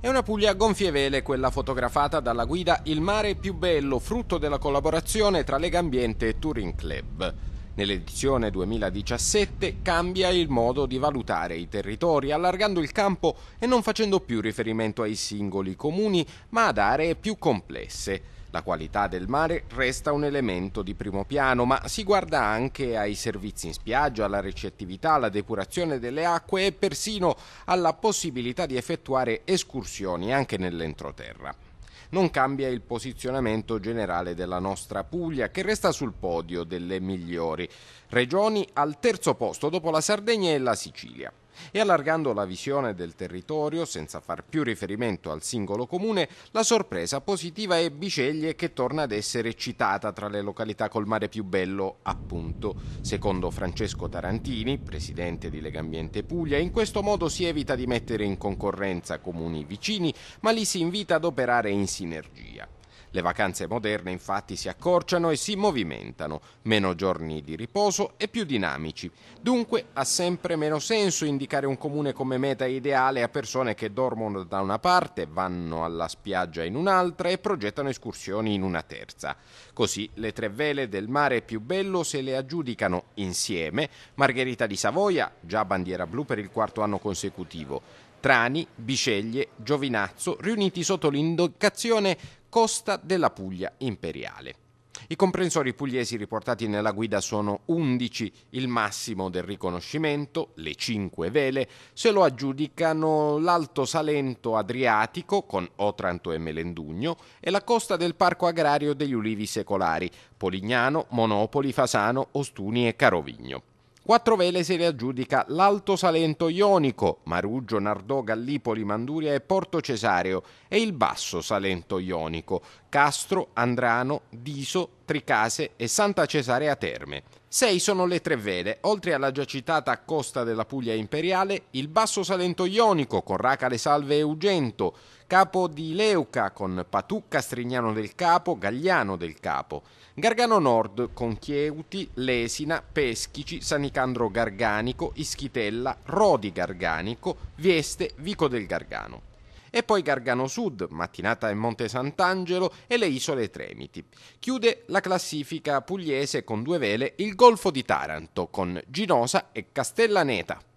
È una Puglia a gonfie vele quella fotografata dalla guida Il mare più bello, frutto della collaborazione tra Lega Ambiente e Touring Club. Nell'edizione 2017 cambia il modo di valutare i territori, allargando il campo e non facendo più riferimento ai singoli comuni, ma ad aree più complesse. La qualità del mare resta un elemento di primo piano, ma si guarda anche ai servizi in spiaggia, alla ricettività, alla depurazione delle acque e persino alla possibilità di effettuare escursioni anche nell'entroterra non cambia il posizionamento generale della nostra Puglia, che resta sul podio delle migliori regioni al terzo posto dopo la Sardegna e la Sicilia e allargando la visione del territorio senza far più riferimento al singolo comune, la sorpresa positiva è Biceglie che torna ad essere citata tra le località col mare più bello, appunto. Secondo Francesco Tarantini, presidente di Legambiente Puglia, in questo modo si evita di mettere in concorrenza comuni vicini, ma li si invita ad operare in sinergia. Le vacanze moderne infatti si accorciano e si movimentano, meno giorni di riposo e più dinamici. Dunque ha sempre meno senso indicare un comune come meta ideale a persone che dormono da una parte, vanno alla spiaggia in un'altra e progettano escursioni in una terza. Così le tre vele del mare più bello se le aggiudicano insieme Margherita di Savoia, già bandiera blu per il quarto anno consecutivo, Trani, Biceglie, Giovinazzo, riuniti sotto l'indicazione Costa della Puglia Imperiale. I comprensori pugliesi riportati nella guida sono 11, il massimo del riconoscimento, le 5 vele, se lo aggiudicano l'Alto Salento Adriatico con Otranto e Melendugno e la costa del Parco Agrario degli Ulivi Secolari, Polignano, Monopoli, Fasano, Ostuni e Carovigno. Quattro vele se le aggiudica l'Alto Salento Ionico, Maruggio, Nardò, Gallipoli, Manduria e Porto Cesareo e il Basso Salento Ionico, Castro, Andrano, Diso, Tricase e Santa Cesarea Terme. Sei sono le tre vele, oltre alla già citata costa della Puglia imperiale, il Basso Salento Ionico con Racale Salve e Ugento, Capo di Leuca con Patucca, Strignano del Capo, Gagliano del Capo, Gargano Nord con Chieuti, Lesina, Peschici, Sanicandro Garganico, Ischitella, Rodi Garganico, Vieste, Vico del Gargano e poi Gargano Sud, Mattinata in Monte Sant'Angelo e le isole Tremiti. Chiude la classifica pugliese con due vele il Golfo di Taranto con Ginosa e Castellaneta.